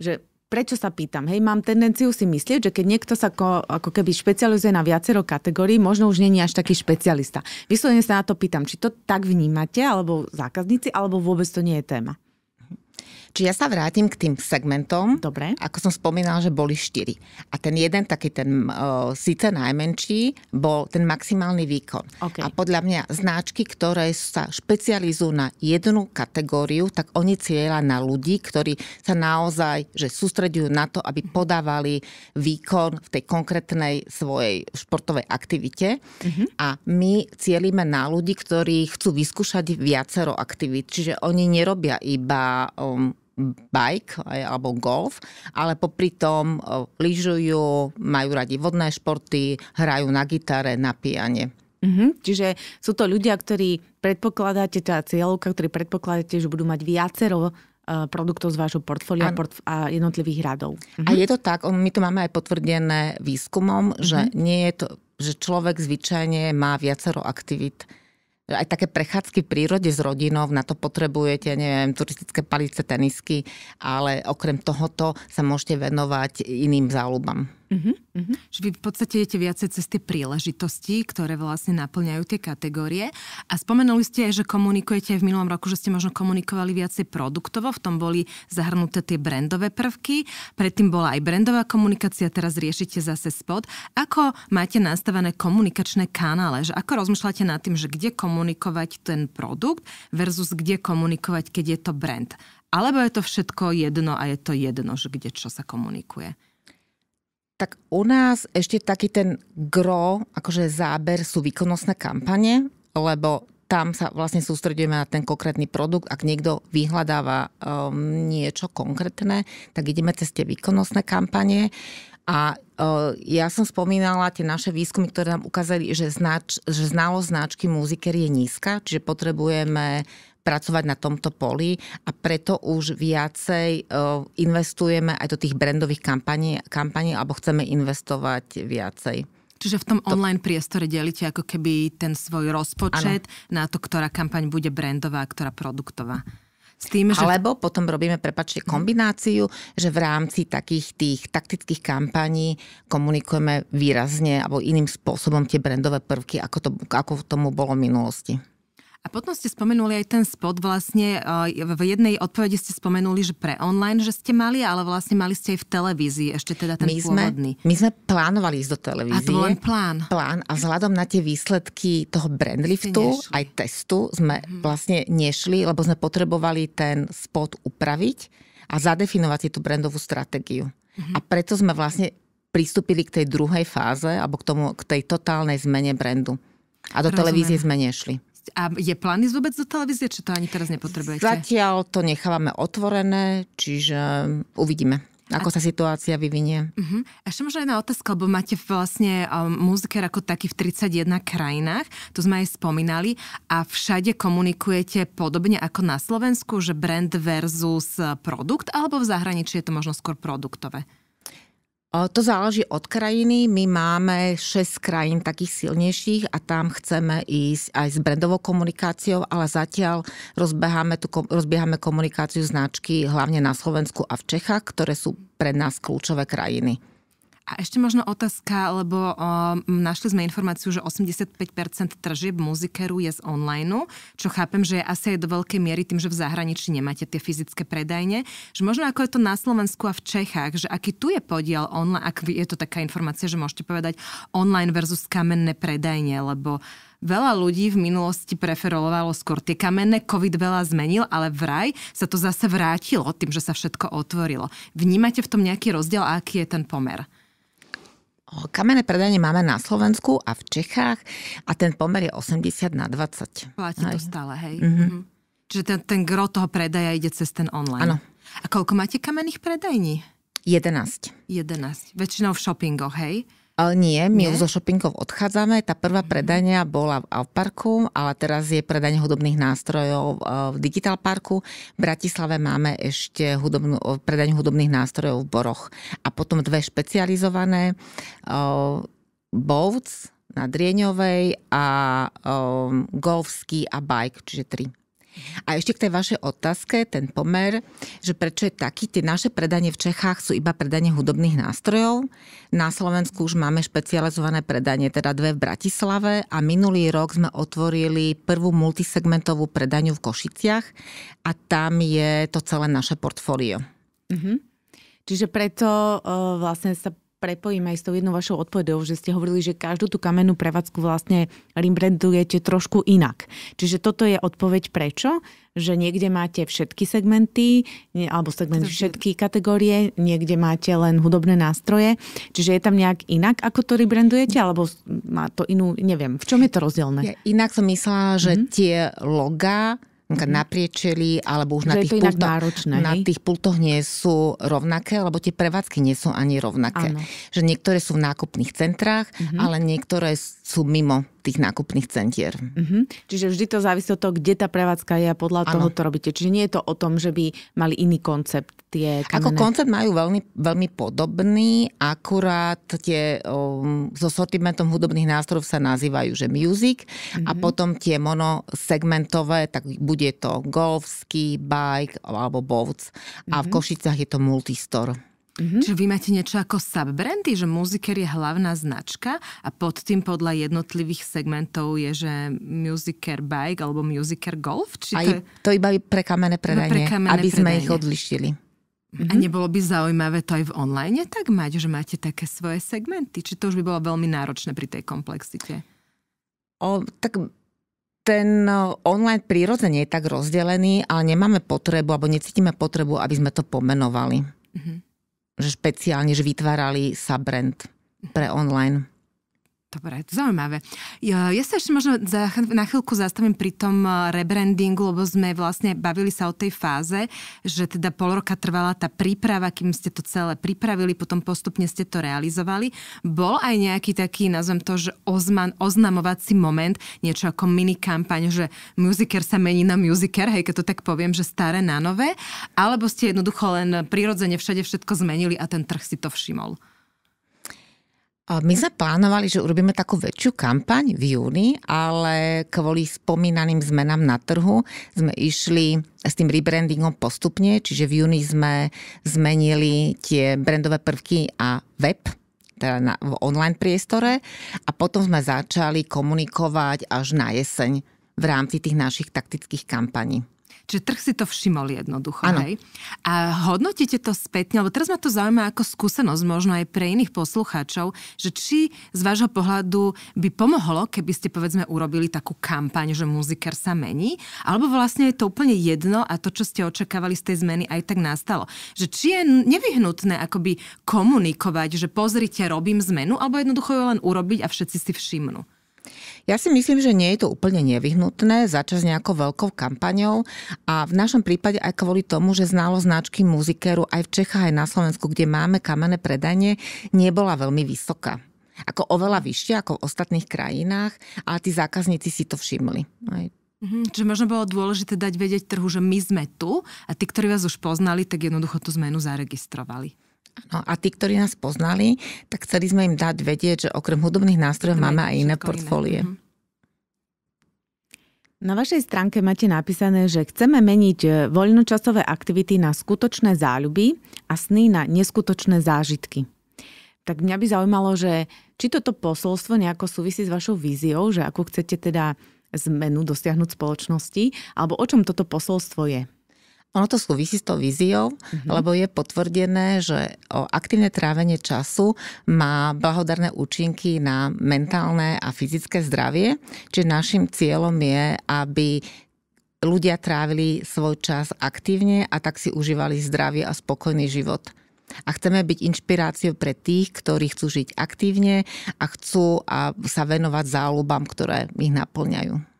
že prečo sa pýtam? Hej, mám tendenciu si myslieť, že keď niekto sa ko, ako keby špecializuje na viacero kategórií, možno už není až taký špecialista. Vyslovene sa na to pýtam, či to tak vnímate, alebo zákazníci, alebo vôbec to nie je téma. Čiže ja sa vrátim k tým segmentom. Dobre. Ako som spomínala, že boli štyri. A ten jeden, taký ten uh, síce najmenší, bol ten maximálny výkon. Okay. A podľa mňa značky, ktoré sa špecializujú na jednu kategóriu, tak oni cieľa na ľudí, ktorí sa naozaj že sústredujú na to, aby mhm. podávali výkon v tej konkrétnej svojej športovej aktivite. Uh-huh. A my cieľíme na ľudí, ktorí chcú vyskúšať viacero aktivít. Čiže oni nerobia iba um, bike alebo golf, ale popri tom e, lyžujú, majú radi vodné športy, hrajú na gitare, na piane. Mm-hmm. Čiže sú to ľudia, ktorí predpokladáte, tá cieľovka, ktorí predpokladáte, že budú mať viacero e, produktov z vášho portfólia portf- a jednotlivých radov. Mhm. A je to tak, my to máme aj potvrdené výskumom, mhm. že nie je to, že človek zvyčajne má viacero aktivít aj také prechádzky v prírode s rodinou, na to potrebujete, neviem, turistické palice, tenisky, ale okrem tohoto sa môžete venovať iným záľubám. Uh-huh, uh-huh. Že vy v podstate idete viacej cez tie príležitosti, ktoré vlastne naplňajú tie kategórie. A spomenuli ste, že komunikujete v minulom roku, že ste možno komunikovali viacej produktovo, v tom boli zahrnuté tie brandové prvky, predtým bola aj brandová komunikácia, teraz riešite zase spod. Ako máte nastavené komunikačné kanále? Že ako rozmýšľate nad tým, že kde komunikovať ten produkt versus kde komunikovať, keď je to brand? Alebo je to všetko jedno a je to jedno, že kde čo sa komunikuje? tak u nás ešte taký ten gro, akože záber sú výkonnostné kampane, lebo tam sa vlastne sústredujeme na ten konkrétny produkt. Ak niekto vyhľadáva um, niečo konkrétne, tak ideme cez tie výkonnostné kampanie. A uh, ja som spomínala tie naše výskumy, ktoré nám ukázali, že, znač, že znalosť značky muziker je nízka, čiže potrebujeme uh, pracovať na tomto poli a preto už viacej e, investujeme aj do tých brandových kampaní, kampaní alebo chceme investovať viacej. Čiže v tom online priestore delíte ako keby ten svoj rozpočet ano. na to, ktorá kampaň bude brandová a ktorá produktová. S tým, že... Alebo potom robíme, prepačte, mhm. kombináciu, že v rámci takých tých taktických kampaní komunikujeme výrazne alebo iným spôsobom tie brandové prvky, ako, to, ako tomu bolo v minulosti. A potom ste spomenuli aj ten spot, vlastne e, v jednej odpovedi ste spomenuli, že pre online, že ste mali, ale vlastne mali ste aj v televízii ešte teda ten my pôvodný. Sme, my sme plánovali ísť do televízie. A to len plán. Plán a vzhľadom na tie výsledky toho brandliftu, aj testu, sme hmm. vlastne nešli, lebo sme potrebovali ten spot upraviť a zadefinovať si tú brandovú stratégiu. Hmm. A preto sme vlastne pristúpili k tej druhej fáze alebo k, tomu, k tej totálnej zmene brandu. A do Rozumiem. televízie sme nešli. A je plán ísť vôbec do televízie, či to ani teraz nepotrebujete? Zatiaľ to nechávame otvorené, čiže uvidíme ako sa situácia vyvinie. Uh-huh. Ešte možno jedna otázka, lebo máte vlastne um, muziker ako taký v 31 krajinách, to sme aj spomínali, a všade komunikujete podobne ako na Slovensku, že brand versus eh, produkt, alebo v zahraničí je to možno skôr produktové? To záleží od krajiny. My máme 6 krajín takých silnejších a tam chceme ísť aj s brandovou komunikáciou, ale zatiaľ rozbehame tú, rozbiehame komunikáciu značky hlavne na Slovensku a v Čechách, ktoré sú pre nás kľúčové krajiny. A ešte možno otázka, lebo um, našli sme informáciu, že 85% tržieb muzikeru je z online, čo chápem, že je asi aj do veľkej miery tým, že v zahraničí nemáte tie fyzické predajne. Že možno ako je to na Slovensku a v Čechách, že aký tu je podiel online, ak je to taká informácia, že môžete povedať online versus kamenné predajne, lebo veľa ľudí v minulosti preferovalo skôr tie kamenné, COVID veľa zmenil, ale vraj sa to zase vrátilo tým, že sa všetko otvorilo. Vnímate v tom nejaký rozdiel a aký je ten pomer? Kamenné predanie máme na Slovensku a v Čechách a ten pomer je 80 na 20. Platí hej. to stále, hej? Mm-hmm. Čiže ten, ten gro toho predaja ide cez ten online. Áno. A koľko máte kamenných predajní? 11. 11. Väčšinou v shoppingoch, hej? Ale nie, my nie? zo shoppingov odchádzame. Tá prvá mhm. predania bola v Alparku, ale teraz je predanie hudobných nástrojov e, v Digital Parku. V Bratislave máme ešte hudobnú, e, predanie hudobných nástrojov v Boroch. A potom dve špecializované, e, Bovc na Drieňovej a um, a Bike, čiže tri. A ešte k tej vašej otázke, ten pomer, že prečo je taký, tie naše predanie v Čechách sú iba predanie hudobných nástrojov. Na Slovensku už máme špecializované predanie, teda dve v Bratislave a minulý rok sme otvorili prvú multisegmentovú predaniu v Košiciach a tam je to celé naše portfólio. Mm-hmm. Čiže preto uh, vlastne sa prepojím aj s tou jednou vašou odpovedou, že ste hovorili, že každú tú kamennú prevádzku vlastne rebrandujete trošku inak. Čiže toto je odpoveď prečo, že niekde máte všetky segmenty, alebo segmenty všetky kategórie, niekde máte len hudobné nástroje, čiže je tam nejak inak, ako to rebrandujete, alebo má to inú, neviem, v čom je to rozdielne? Ja inak som myslela, že mm-hmm. tie logá na mhm. priečeli, alebo už na tých, pulto, náročné, na tých pultoch nie sú rovnaké, alebo tie prevádzky nie sú ani rovnaké. Ano. Že niektoré sú v nákupných centrách, mm-hmm. ale niektoré sú mimo tých nákupných centier. Mm-hmm. Čiže vždy to závisí od toho, kde tá prevádzka je a podľa ano. toho to robíte. Čiže nie je to o tom, že by mali iný koncept tie kamene. Ako koncept majú veľmi, veľmi podobný, akurát tie um, so sortimentom hudobných nástrojov sa nazývajú, že music mm-hmm. a mhm. potom tie monosegmentové, tak bude to golf, ski, bike alebo bovc. Mm-hmm. A v mhm. košicach je to multistore. Mm-hmm. Čiže vy máte niečo ako subbrandy, že Musiker je hlavná značka a pod tým podľa jednotlivých segmentov je, že Musiker Bike alebo Musiker Golf? Či Aj, to, je... to iba pre kamenné no, predanie, aby sme ich odlišili. Mm-hmm. A nebolo by zaujímavé to aj v online tak mať, že máte také svoje segmenty? Či to už by bolo veľmi náročné pri tej komplexite? O, tak ten online prírodzene je tak rozdelený, ale nemáme potrebu, alebo necítime potrebu, aby sme to pomenovali. Mm-hmm že špeciálne, že vytvárali sa brand pre online. Dobre, to zaujímavé. Ja, ja sa ešte možno za, na chvíľku zastavím pri tom eh, rebrandingu, lebo sme vlastne bavili sa o tej fáze, že teda pol roka trvala tá príprava, kým ste to celé pripravili, potom postupne ste to realizovali. Bol aj nejaký taký, nazvem to, že ozman, oznamovací moment, niečo ako mini kampaň, že musiker sa mení na musiker, hej, keď to tak poviem, že staré na nové, alebo ste jednoducho len prirodzene všade všetko zmenili a ten trh si to všimol? My sme plánovali, že urobíme takú väčšiu kampaň v júni, ale kvôli spomínaným zmenám na trhu sme išli s tým rebrandingom postupne, čiže v júni sme zmenili tie brandové prvky a web, teda na, v online priestore a potom sme začali komunikovať až na jeseň v rámci tých našich taktických kampaní. Čiže trh si to všimol jednoducho. Hej? A hodnotíte to spätne, lebo teraz ma to zaujíma ako skúsenosť možno aj pre iných poslucháčov, že či z vášho pohľadu by pomohlo, keby ste povedzme urobili takú kampaň, že muziker sa mení, alebo vlastne je to úplne jedno a to, čo ste očakávali z tej zmeny, aj tak nastalo. Že či je nevyhnutné akoby komunikovať, že pozrite, robím zmenu, alebo jednoducho ju len urobiť a všetci si všimnú. Ja si myslím, že nie je to úplne nevyhnutné začať s nejakou veľkou kampaňou a v našom prípade aj kvôli tomu, že znalo značky muzikéru aj v Čechách, aj na Slovensku, kde máme kamenné predanie, nebola veľmi vysoká ako oveľa vyššie ako v ostatných krajinách, ale tí zákazníci si to všimli. Aj. Mm-hmm. čiže možno bolo dôležité dať vedieť trhu, že my sme tu a tí, ktorí vás už poznali, tak jednoducho tú zmenu zaregistrovali. No a tí, ktorí nás poznali, tak chceli sme im dať vedieť, že okrem hudobných nástrojov máme aj iné portfólie. Mhm. Na vašej stránke máte napísané, že chceme meniť e, voľnočasové aktivity na skutočné záľuby a sny na neskutočné zážitky. Tak mňa by zaujímalo, že či toto posolstvo nejako súvisí s vašou víziou, že ako chcete teda zmenu dosiahnuť spoločnosti, alebo o čom toto posolstvo je? Ono to súvisí s tou víziou, mm-hmm. lebo je potvrdené, že aktívne trávenie času má blahodarné účinky na mentálne a fyzické zdravie. Čiže našim cieľom je, aby ľudia trávili svoj čas aktívne a tak si užívali zdravý a spokojný život. A chceme byť inšpiráciou pre tých, ktorí chcú žiť aktívne a chcú sa venovať záľubám, ktoré ich naplňajú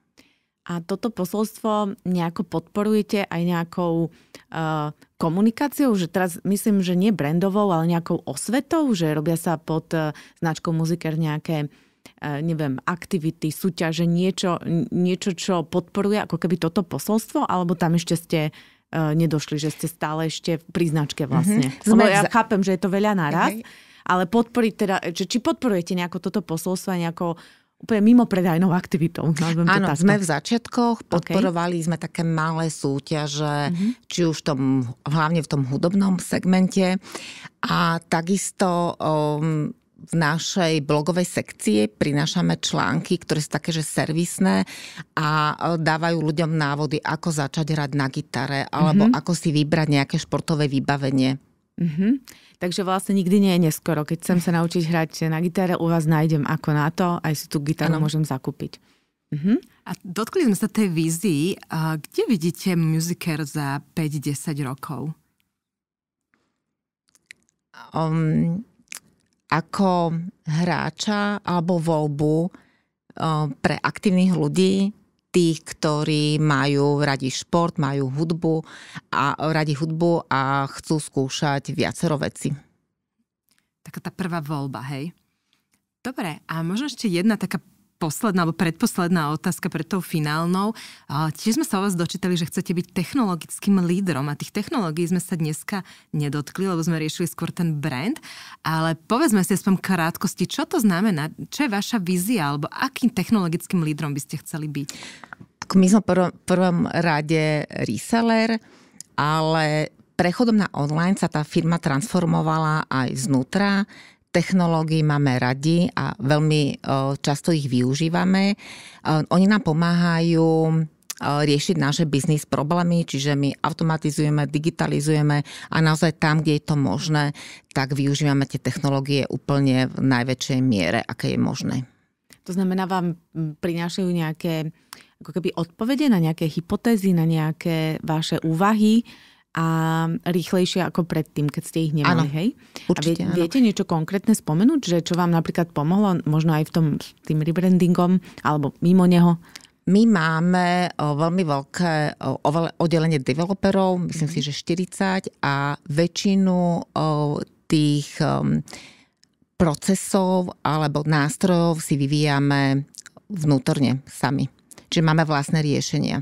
a toto posolstvo nejako podporujete aj nejakou uh, komunikáciou, že teraz myslím, že nie brandovou, ale nejakou osvetou, že robia sa pod uh, značkou muziker nejaké uh, neviem, aktivity, súťaže, niečo, niečo, čo podporuje ako keby toto posolstvo, alebo tam ešte ste uh, nedošli, že ste stále ešte v príznačke mhm. vlastne. Mm-hmm. Sme... Ja chápem, že je to veľa naraz, okay. ale podporiť teda, či podporujete nejako toto posolstvo a nejako uh, úplne mimo predajnou aktivitou. Áno, to sme v začiatkoch, podporovali okay. sme také malé súťaže, mm-hmm. či už v tom, hlavne v tom hudobnom segmente. A takisto um, v našej blogovej sekcii prinášame články, ktoré sú také, že servisné a e, dávajú ľuďom návody, ako začať hrať na gitare alebo mm-hmm. ako si vybrať nejaké športové vybavenie. Mm-hmm. Takže vlastne nikdy nie je neskoro. Keď chcem sa naučiť hrať na gitare, u vás nájdem ako na to, aj si tú gitaru môžem zakúpiť. Mhm. A dotkli sme sa tej vízii. Kde vidíte Musicer za 5-10 rokov? Um, ako hráča alebo voľbu um, pre aktívnych ľudí, tých, ktorí majú radi šport, majú hudbu a radi hudbu a chcú skúšať viacero veci. Taká tá prvá voľba, hej? Dobre, a možno ešte jedna taká posledná alebo predposledná otázka pred tou finálnou. Tiež sme sa o vás dočítali, že chcete byť technologickým lídrom a tých technológií sme sa dneska nedotkli, lebo sme riešili skôr ten brand. Ale povedzme si aspoň krátkosti, čo to znamená, čo je vaša vízia alebo akým technologickým lídrom by ste chceli byť? Tak my sme v prvom, prvom rade reseller, ale prechodom na online sa tá firma transformovala aj znútra technológií máme radi a veľmi e, často ich využívame. E, oni nám pomáhajú e, riešiť naše biznis problémy, čiže my automatizujeme, digitalizujeme a naozaj tam, kde je to možné, tak využívame tie technológie úplne v najväčšej miere, aké je možné. To znamená, vám prinášajú nejaké ako keby odpovede na nejaké hypotézy, na nejaké vaše úvahy, a rýchlejšie ako predtým, keď ste ich nemali, ano, hej? Určite, a vie, viete niečo konkrétne spomenúť, že čo vám napríklad pomohlo, možno aj v tom tým rebrandingom, alebo mimo neho? My máme veľmi veľké oddelenie developerov, myslím mm-hmm. si, že 40 a väčšinu tých um, procesov alebo nástrojov si vyvíjame vnútorne sami. Čiže máme vlastné riešenia.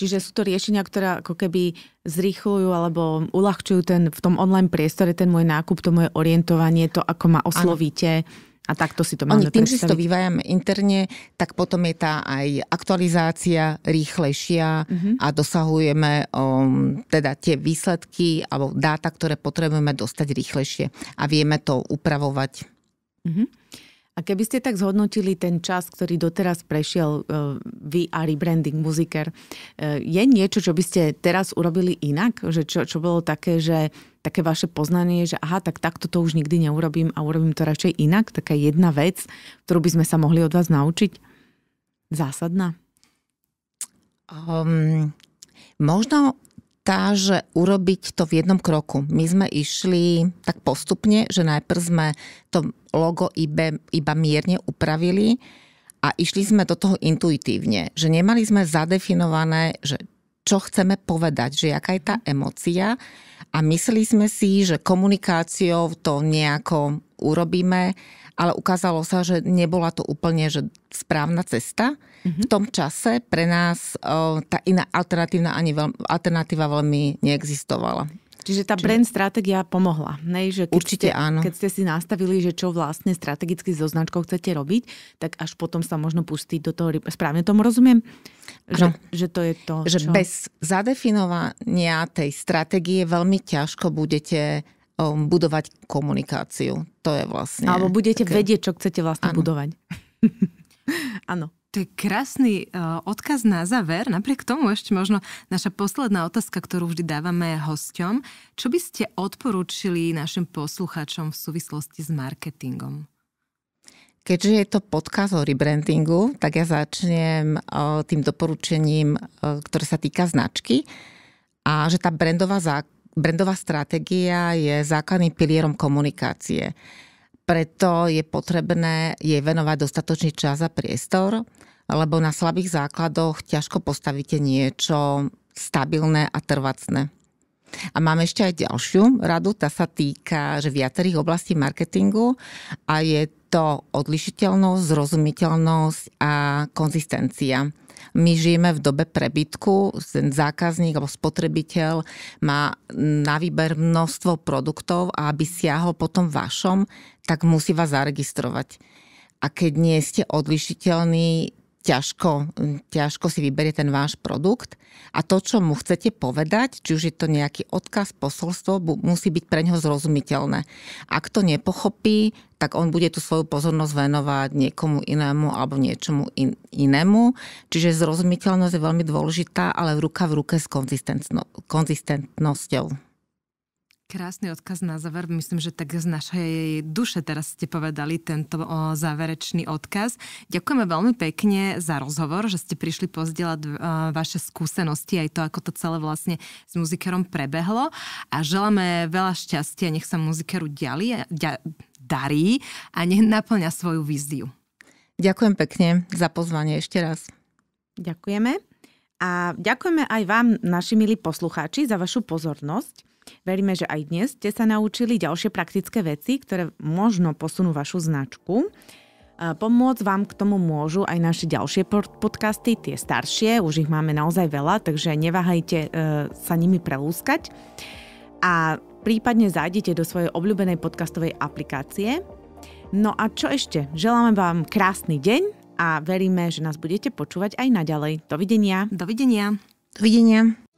Čiže sú to riešenia, ktoré ako keby zrýchľujú alebo uľahčujú ten, v tom online priestore ten môj nákup, to moje orientovanie, to ako ma oslovíte. Ano. A takto si to máme Oni tým, predstaviť. že si to vyvájame interne, tak potom je tá aj aktualizácia rýchlejšia mm-hmm. a dosahujeme um, teda tie výsledky alebo dáta, ktoré potrebujeme dostať rýchlejšie a vieme to upravovať. Mm-hmm. A keby ste tak zhodnotili ten čas, ktorý doteraz prešiel e, vy a rebranding muziker, e, je niečo, čo by ste teraz urobili inak? Že čo, čo bolo také, že také vaše poznanie, že aha, tak takto to už nikdy neurobím a urobím to radšej inak? Taká jedna vec, ktorú by sme sa mohli od vás naučiť? Zásadná? Um, možno tá, že urobiť to v jednom kroku. My sme išli tak postupne, že najprv sme to logo iba, iba mierne upravili a išli sme do toho intuitívne, že nemali sme zadefinované, že čo chceme povedať, že aká je tá emocia a mysleli sme si, že komunikáciou to nejako urobíme, ale ukázalo sa, že nebola to úplne že správna cesta v tom čase pre nás o, eh, tá iná alternatívna ani veľ, alternatíva veľmi neexistovala. Čiže tá Čiže... brand stratégia pomohla. Ne? že keď Určite ste, áno. Keď ste si nastavili, že čo vlastne strategicky so značkou chcete robiť, tak až potom sa možno pustiť do toho. Správne tomu rozumiem? Že, že to je to, Že čo... bez zadefinovania tej stratégie veľmi ťažko budete um, budovať komunikáciu. To je vlastne... Alebo budete také... vedieť, čo chcete vlastne ano. budovať. [LAUGHS] Áno. To je krásny e, odkaz na záver. Napriek tomu ešte možno naša posledná otázka, ktorú vždy dávame hosťom. Čo by ste odporúčili našim poslucháčom v súvislosti s marketingom? Keďže je to podkaz o rebrandingu, tak ja začnem e, tým doporučením, e, ktoré sa týka značky a že tá brandová, brandová stratégia je základným pilierom komunikácie preto je potrebné jej venovať dostatočný čas a priestor, lebo na slabých základoch ťažko postavíte niečo stabilné a trvacné. A máme ešte aj ďalšiu radu, tá sa týka že viacerých oblastí marketingu a je to odlišiteľnosť, zrozumiteľnosť a konzistencia. My žijeme v dobe prebytku, ten zákazník alebo spotrebiteľ má na výber množstvo produktov a aby siahol potom vašom, tak musí vás zaregistrovať. A keď nie ste odlišiteľní ťažko, ťažko si vyberie ten váš produkt a to, čo mu chcete povedať, či už je to nejaký odkaz, posolstvo, musí byť pre neho zrozumiteľné. Ak to nepochopí, tak on bude tú svoju pozornosť venovať niekomu inému alebo niečomu in, inému. Čiže zrozumiteľnosť je veľmi dôležitá, ale ruka v ruke s konzistentno, konzistentnosťou. Krásny odkaz na záver. Myslím, že tak z našej duše teraz ste povedali tento o, záverečný odkaz. Ďakujeme veľmi pekne za rozhovor, že ste prišli pozdieľať o, e, vaše skúsenosti aj to, ako to celé vlastne s muzikerom prebehlo. A želáme veľa šťastia, nech sa muzikeru diali, dia, darí a nech naplňa svoju víziu. Ďakujem pekne za pozvanie ešte raz. Ďakujeme. A ďakujeme aj vám, naši milí poslucháči, za vašu pozornosť. Veríme, že aj dnes ste sa naučili ďalšie praktické veci, ktoré možno posunú vašu značku. Pomôcť vám k tomu môžu aj naše ďalšie podcasty, tie staršie, už ich máme naozaj veľa, takže neváhajte e, sa nimi prelúskať. A prípadne zájdete do svojej obľúbenej podcastovej aplikácie. No a čo ešte? Želáme vám krásny deň a veríme, že nás budete počúvať aj naďalej. Dovidenia. Dovidenia. Dovidenia.